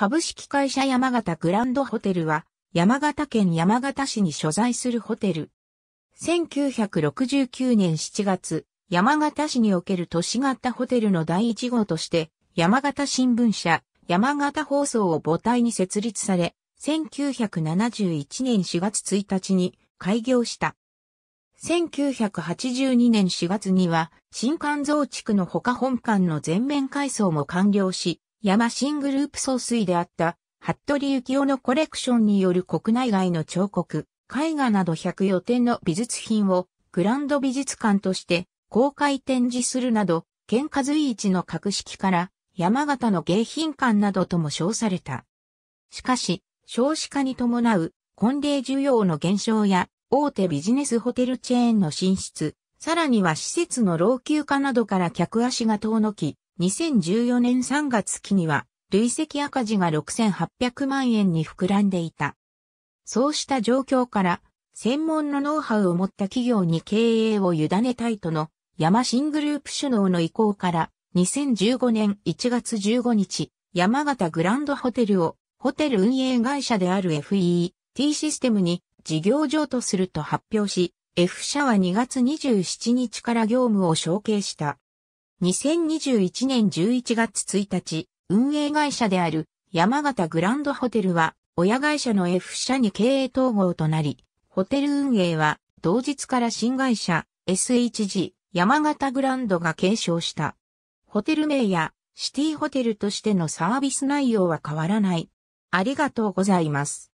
株式会社山形グランドホテルは、山形県山形市に所在するホテル。1969年7月、山形市における都市型ホテルの第1号として、山形新聞社、山形放送を母体に設立され、1971年4月1日に開業した。1982年4月には、新館増築のほか本館の全面改装も完了し、山新グループ総帥であった、服部幸雄のコレクションによる国内外の彫刻、絵画など104点の美術品をグランド美術館として公開展示するなど、県下随一の格式から山形の迎賓館などとも称された。しかし、少子化に伴う婚礼需要の減少や大手ビジネスホテルチェーンの進出、さらには施設の老朽化などから客足が遠のき、2014年3月期には、累積赤字が6800万円に膨らんでいた。そうした状況から、専門のノウハウを持った企業に経営を委ねたいとの、山新グループ首脳の意向から、2015年1月15日、山形グランドホテルを、ホテル運営会社である FET システムに事業譲渡すると発表し、F 社は2月27日から業務を承継した。2021年11月1日、運営会社である山形グランドホテルは親会社の F 社に経営統合となり、ホテル運営は同日から新会社 SHG 山形グランドが継承した。ホテル名やシティホテルとしてのサービス内容は変わらない。ありがとうございます。